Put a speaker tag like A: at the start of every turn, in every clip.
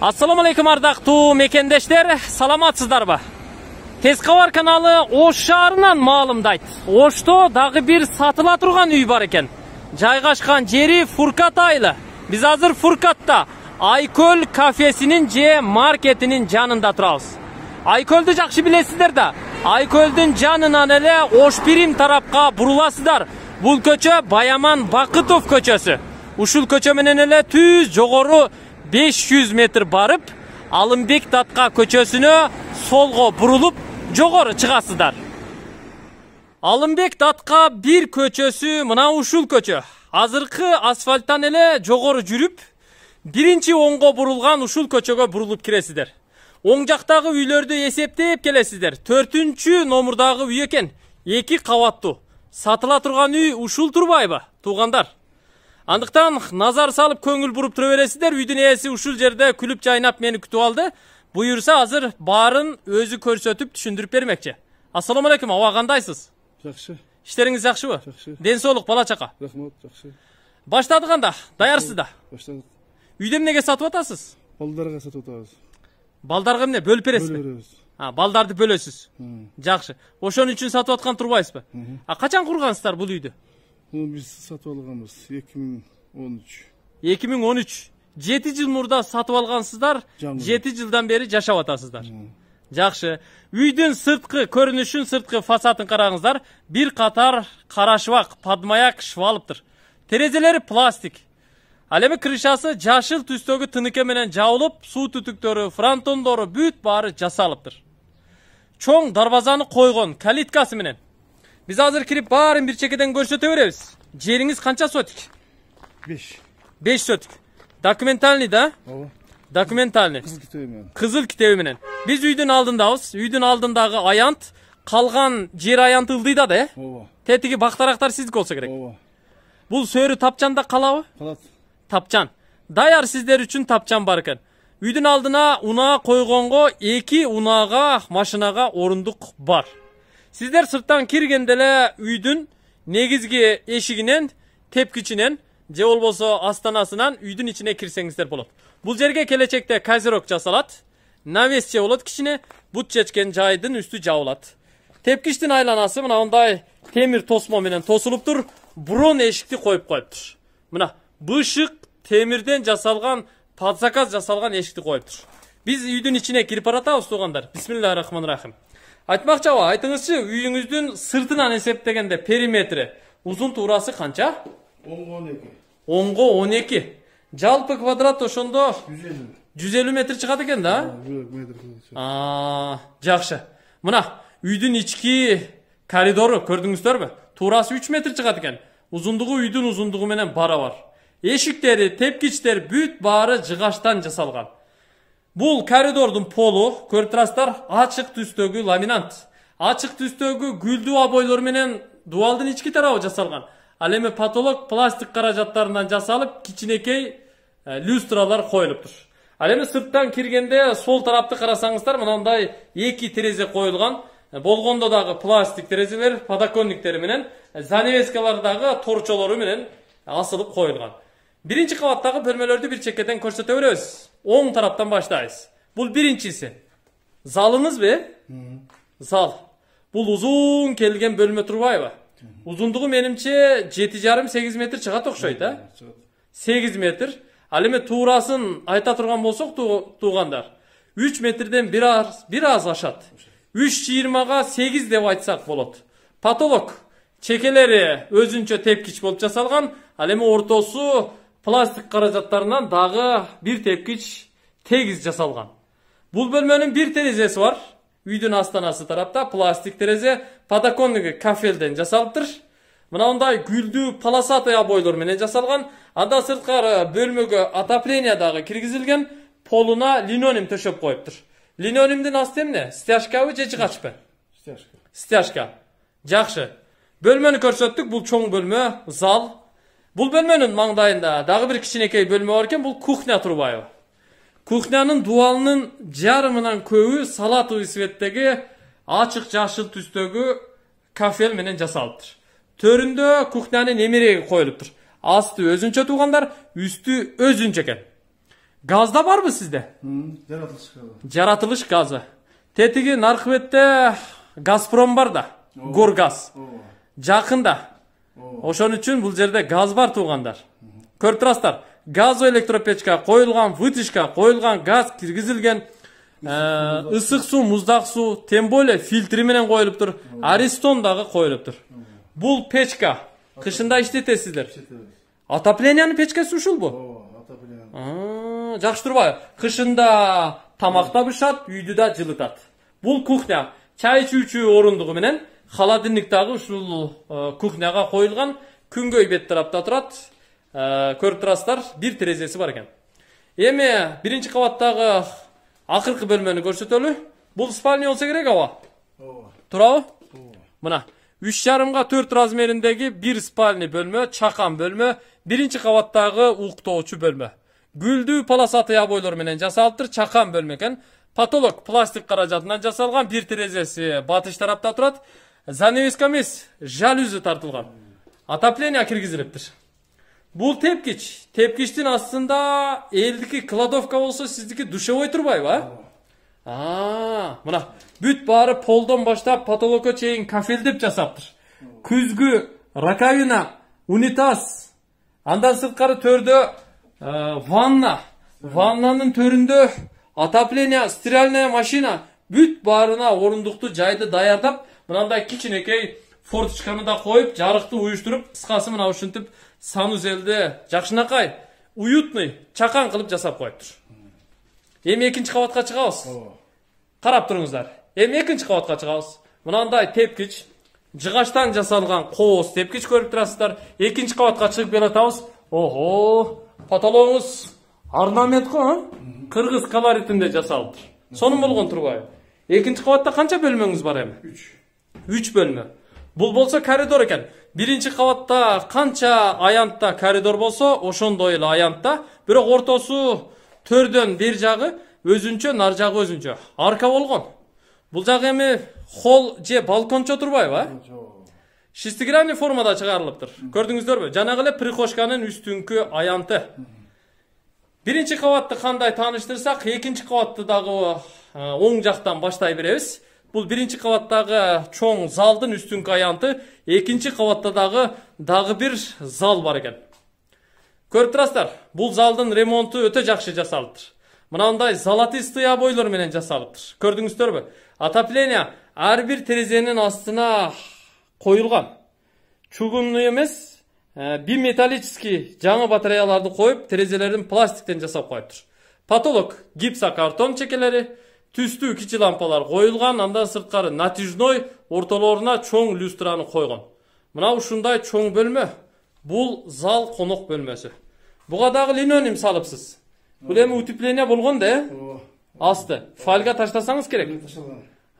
A: Ассаламу алейкум ардақту мекендештер, ба. Тезқавар каналы Ош шаарынан маалымдайт. Ошто дагы бир сатыла турган үй бар экен. Жайгашкан жери Фуркат айылы. Биз азыр Фуркатта Айкөл кафесинин же маркетинин жанында турабыз. Айкөлдү жакшы билесиздер да. Айкөлдүн жанынан эле Ош Прим тарапка буруласыздар. Бул көчө Баяман Бакытов көчөсү. Ушул көчө менен түз жогору 500 метр барып алымбек датқа көшесіне солға бұрылып жоғары шығасыздар алымбек датқа бір көчөсү мына ушул көчө азыркы асфальттан эле жогору жүрүп биринчи оңго бурулган ушул көчөгө бурулуп киресиздер оң жактагы үйлөрдү эсептеп келесиздер төртүнчү номурдагы үй экен эки кабаттуу сатыла турган үй ушул турбайбы туугандар андыктан назар салып көңүл буруп тура бересиздер үйдүн ээси ушул жерде күлүп жайнап мени күтүп алды буюрса азыр баарын өзү көрсөтүп түшүндүрүп бермекчи ассалому алейкум аба кандайсыз жакшы иштериңиз жакшыбы жакшы ден соолук бала чака рахмат жакшы баштадык анда даярсыз да баштадык үйдө эмнеге сатып атасыз балдарга сатып атабыз балдарга эмне бөлүп бересизби бөлүп беребиз балдарды бөлөсүз жакшы ошон үчүн сатып аткан турбайсызбы а качан кургансыздар бул үйдү Бұл біз сатып алганбыз 2013. 2013. 7 жыл мурда сатып алгансыздар, 7 жылдан бері жашап атасыздар. Жакшы. Үйдүн сырткы көрүнүшүн, сырткы фасатын караңыздар. Бир қатар кара шыбак, падмаяк шыбалыптыр. Терезелери пластик. Ал эми крышасы жашыл түстөгү тыныке менен жабылып, суу түтүктөрү, фронтондору бүт баары жасалыптыр. Чоң дарбазаны койгон калиткасы менен Biz hazır kirip barın bir çekeden görüşete veririz. Ciğeriniz kança sotik? Beş 5 sotik. Dokumentalni da? Oğlum. Dokumentalni. Kızıl kitevimden. Kızıl kitevimden. Biz üydün aldındağız. Üydün aldındağı ayant. Kalgan ciğer ayant ıldıyda da. Oğlum. Tetiki baktaraktar sizlik olsa gerek. Oğlum. Bu tapcan da kalavı? Kalat. Tapcan. Dayar sizler için tapcan barkın. Üydün aldına unağa koygongo iki unağa maşınağa orunduk bar. сіздер сырттан кірген үйдің негізгі ешігінен тепкішінен, же болса астанасынан үйдің ішіне кірсеңіздер болып. Бұл жерге келечекте қазірок жасалат навесче болот кичине бут чечкен жайдың үсті жабылат Тепкіштің айланасы мына темір темир тосмо менен тосулуптур брон эшикти қойып коюптур мына бұшық темірден жасалған, под жасалған жасалган қойып тұр. Біз үйдің ішіне кіріп баратабыз туугандар бисмиллахи рахмани рахим айтмакчыбы айтыңызшы үйіңіздің сыртынан есептегенде периметрі ұзын турасы қанша 10 он эки онго он эки жалпы квадрат ошондо жүз элүү жүз элүү метр чыгат экен да жакшы мына үйдүн ички коридору көрдүңүздөрбү туурасы үч метр чыгат экен узундугу үйдүн узундугу менен барабар эшиктери тепкичтер бүт баары жыгачтан жасалган Бұл коридордың полу көрүп турасыздар ачык түстөгү ламинант ашық түстөгү гүлдүү обойлор менен дуалдың ички тарабы жасалған. ал эми потолок пластик каражаттарынан жасалып кичинекей э, люстралар коюлуптур ал эми сырттан киргенде сол тарапты карасаңыздар мынандай екі терезе қойылған, э, болгондо дагы пластик терезелер подоконниктери менен э, занавескалар дагы торчолору менен асылып коюлган биринчи кабаттагы бөлмөлөрдү бир чекеден көрсөтө беребиз оң тараптан баштайбыз бул биринчиси залыңызбы зал бул узун келген бөлмө турбайбы узундугу менимче жети жарым сегиз метр чыгат окшойт э сегиз метр ал эми туурасын айта турган болсок туугандар үч метрден бир аз бир аз ашат үч жыйырмага сегиз деп айтсак болот потолок чекелери өзүнчө тепкич болуп жасалган ал эми ортосу пластик қаражаттарынан дағы бір тепкіш тегиз жасалған. Бұл бөлмөнүн бір терезесі бар. Үйдің астанасы тарапта пластик терезе подоконнигі кафелден жасалыптыр. Мына гүлді гүлдүү полосатый обойлор менен жасалган, анда сырткары бөлмөгө дагы киргизилген полуна линоним төшөп коюптур. Линонимдин асты эмне? Стяжкабы же жыгачпы? Стяжка. Стяжка. Жакшы. Бөлмөнү көрсөттүк. Бул чоң бөлмө, зал бұл бөлменің маңдайында дағы бір кішкенекей бөлме бар екен бұл кухня тұрбайы кухняның дуалының жарымынан көбі салатовый светтегі ашық жасыл түстегі кафел менен жасалыптыр кухняның кухнянын қойылып коюлуптур асты өзүнчө туугандар үстү өзүнчө экен газ да барбы сизде жаратылыш газы жаратылыш газы тетиги наркыбетте газпром бар да горгаз жакында ошон үчүн бул жерде газ бар туугандар көрүп турасыздар газовый электропечка коюлган вытяжка коюлган газ киргизилген э, ысык суу муздак суу тем более фильтри менен коюлуптур аристон дагы коюлуптур бул печка кышында иштетесиздер отоплениянын печкасы ушулбу ооба жакшы турбайбы кышында тамак да бышат үйдү да жылытат бул кухня чай ичүүчү орундугу менен дагы ушул э, кухняга коюлган күнгөй бет тарапта турат э, көрүп турасыздар бир терезеси бар экен эми биринчи кабаттагы акыркы бөлмөнү көрсөтөлү бул спальня болсо керек ооба ооба туурабы ооба мына үч жарымга төрт размериндеги бир спальный бөлмө чакан бөлмө биринчи кабаттагы уктоочу бөлмө гүлдүү полосатый обойлор менен жасалыптыр чакан бөлмө экен потолок пластик каражатынан жасалган бир терезеси батыш тарапта турат занавеска емес жалюзі тартылған отопление кіргізіліптір бұл тепкіш тепкіштің астында елдікі кладовка болса сіздікі душевой тұрбай а а мына бүт бары полдон баштап потолокко чейин деп жасаптыр күзгі раковина унитаз андан сырткары төрдө ванна ваннанын төрүндө отопление стиральная машина бүт баарына орундукту жайды даярдап мынандай кичинекей форточканы да коюп жарыкты уюштуруп кыскасы мына ушинтип санузелди жакшынакай уютный чакан кылып жасап коюптур эми экинчи кабатка чыгабыз карап туруңуздар эми экинчи кабатка чыгабыз мынандай тепкич жыгачтан жасалган кооз тепкич көрүп турасыздар экинчи кабатка чыгып келатабыз ого потологуңуз орнамент го кыргыз колоритинде жасалыптыр сонун болгон турбайбы экинчи кабатта канча бөлмөңүз бар эми үч 3 бөлмө бул болсо коридор экен биринчи кабатта канча аянтта коридор болсо ошондой эле аянтта бирок ортосу төрдөн бир жагы өзүнчө нар жагы өзүнчө арка болгон бул жагы эми холл же балкончо турбайбы э жок шестигранный формада чыгарылыптыр көрдүңүздөрбү жанагы эле прихожканын үстүнкү аянты биринчи кабатты кандай тааныштырсак экинчи кабатты дагы оң жактан баштай беребиз бұл бірінші қабаттағы чоң залдың үстін қаянты, екінші қабатта дағы бір зал бар екен көріп тұрастар, бұл залдың ремонты өте жақшы жасалыптыр мынандай золотистый обойлар менен жасалыптыр көрдіңіздер бе әр әрбір терезенің астына қойылған чугунный емес ә, бір металлический жаңы батареяларды қойып терезелерін пластиктен жасап қойыптыр потолок гипсокартон чекелері, түстүү кичи лампалар коюлган андан сырткары натяжной ортолоруна чоң люстраны койгон мына ушундай чоң бөлмө бул зал конок бөлмөсү буга дагы линоним салыпсыз бул эми утепление болгон да э асты фольга таштасаңыз керек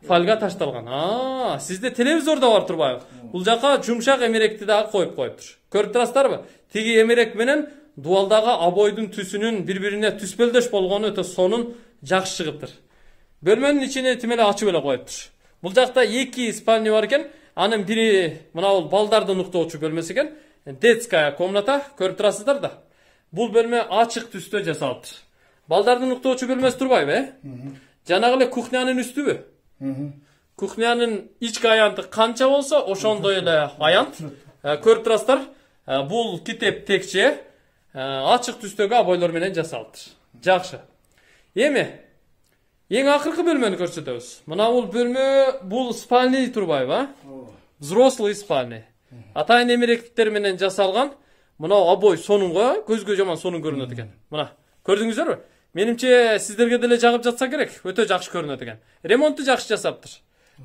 A: фольга ташталган а сизде телевизор да бар турбайбы бул жака жумшак эмеректи дагы коюп коюптур көрүп турасыздарбы тиги эмерек менен дубалдагы обойдун түсүнүн бири бирине түспөлдөш болгону өтө сонун жакшы чыгыптыр бөлменің ішіне тимеле ачып эле коюптур бул жакта эки спальня бар экен анын бири мына бул балдарды уктоочу бөлмөсү экен детская комната көрүп турасыздар да бул бөлмө ачык түстө жасалыптыр балдардын уктоочу бөлмөсү турбайбы э жанагы эле кухнянын үстүбү кухнянын ички аянты канча болсо ошондой эле аянт көрүп турасыздар бул китеп текче ачык түстөгү обойлор менен жасалыптыр жакшы эми ең ақырғы бөлмені көрсетеміз мына ол бөлме бұл спальный дейді ба? взрослый спальный ата менен жасалған мынау обой соңғы көзге жаман соның көрінеді екен мына көрдіңіздер менимче меніңше сіздерге деле жағып жатса керек өте жақсы көрінеді екен ремонтты жақсы жасаптыр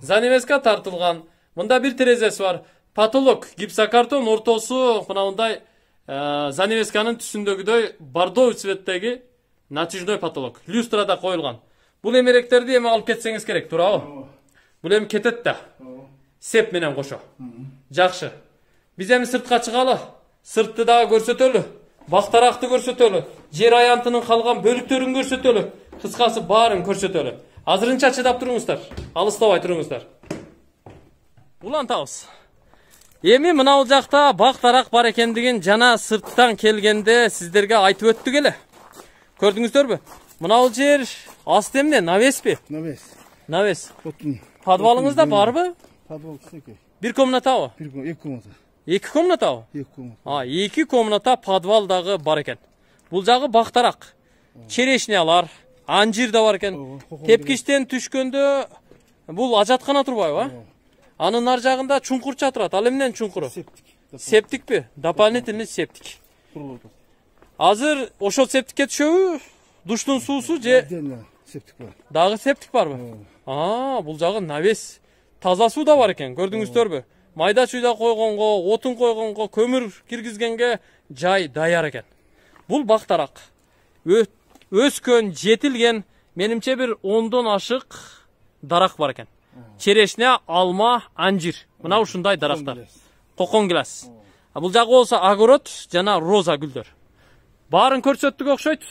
A: занавеска тартылған мында бір терезесі бар потолок гипсокартон ортосу мынауындай ә, занавесканың түсіндегідей бордовый цветтегі натяжной потолок да қойылған бул эмеректерди эми алып кетсеңиз керек туурабы бул эми кетет да сеп менен кошо жакшы биз эми сыртка чыгалы сыртты дагы көрсөтөлү бак даракты көрсөтөлү жер аянтынын калган бөлүктөрүн көрсөтөлү кыскасы баарын көрсөтөлү азырынча чыдап туруңуздар алыстабай туруңуздар улантабыз эми мынал жакта бак дарак бар экендигин жана сырттан келгенде сиздерге айтып өттүк эле көрдүңүздөрбү мынал жер Ast навес навес Навес. Навес. Навес. Naves. Otun. Подвалыңызда барбы? Подвал кішкентай. Бір комната ба? Бір екі комната. Екі комната ба? Екі комната. А, екі комната подвалдағы бар екен. Бұл жағы бақтарақ. Черешнялар, анжир да бар екен. Тепкіштен түшкенде бұл ажатқана тұрбай ба? Анын ар жағында чұңқыр жатырат. Ал эмненин Септик. Септик. Септикпи? Дополнительный септик. Азыр ошол септикке түшөбү? Душтун суусу же септик бар дагы септик барбы а бұл жағы навес таза суу да бар экен көрдүңүздөрбү майда чүйдө койгонго отун койгонго көмүр киргизгенге жай даяр экен бул бак тарак өскөн жетилген менимче бир ондон ашык дарак бар экен черешне алма анжир мына ушундай дарактар гилас бул жагы болсо огород жана роза гүлдөр баарын көрсөттүк окшойт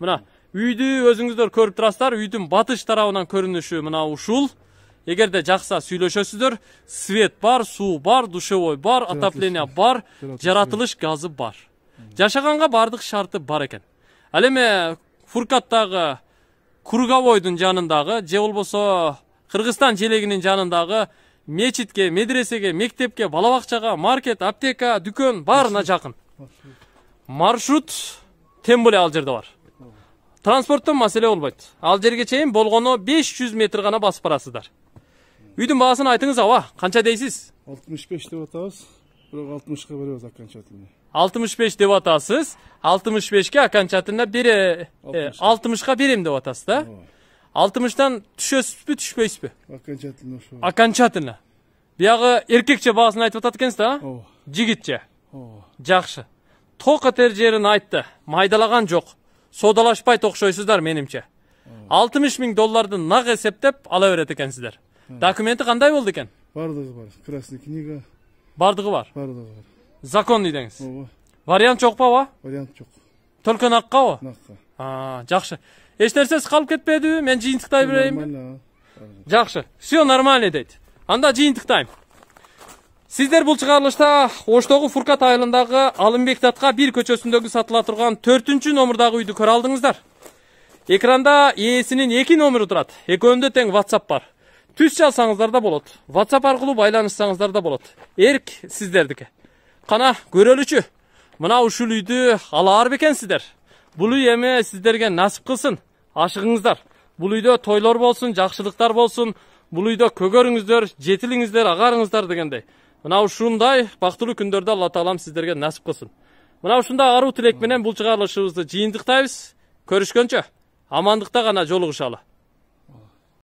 A: мына үйді өзіңіздер көріп тұрасыздар үйдің батыш тарабынан көрініші мына ушул де жақса сүйлөшөсүздөр свет бар су бар душевой бар отопление бар жаратылыш газы бар Жашағанға бардық шарты бар екен. ал Фуркаттағы, фуркаттагы круговойдун жанындагы же болбосо кыргызстан желегинин жанындагы мечитке медресеге мектепке бала маркет аптека дүкөн баарына жакын маршрут тем более жерде бар транспорттон маселе болбойт ал жерге чейин болгону беш жүз метр гана басып барасыздар үйдүн баасын айтыңыз аба канча дейсиз алтымыш беш деп атабыз бирок алтымышка беребиз окончательно алтымыш беш деп атасыз алтымыш бешке окончательно бере алтымышка берем деп атасыз да алтымыштан түшөсүзбү түшпөйсүзбү окончательно ошо окончательно биягы эркекче баасын айтып атат экенсиз да ооба жигитче ооба жакшы ток этер жерин айтты майдалаган жок соодалашпайт окшойсуздар менимче алтымыш миң долларды нак эсептеп ала берет экенсиздер документи кандай болду экен баардыгы бар красный книга баардыгы бар баардыгы бар законный деңиз ооба вариант жокпу баба вариант жок только наккабы накка жакшы эч нерсеси калып кетпедиби мен жыйынтыктай берейинби жакшы все нормально дейт анда жыйынтыктайм Сіздер бұл шығарылышта Оштоғы Фуркат айылындағы Алымбек Татқа бір көчесіндегі сатыла тұрған 4-ші номердағы үйді көр алдыңыздар. Экранда иесінің екі номыры тұрады. өнді тең WhatsApp бар. Түс жалсаңыздар да болады. WhatsApp арқылы байланышсаңыздар да болады. Ерк сіздердікі. Қана үші. Мына ушул үйді алар бекенсіздер. Бұл үй эми сіздерге насып қылсын. Ашығыңыздар. Бұл үйде тойлар болсын, жақшылықтар болсын. Бұл үйде көгөріңіздер, жетіліңіздер, ағарыңыздар дегендей мына ушундай бактылуу күндөрдү алла таалам сиздерге насип кылсын мына ушундай аруу тилек менен бул чыгарылышыбызды жыйынтыктайбыз көрүшкөнчө амандыкта гана жолугушалы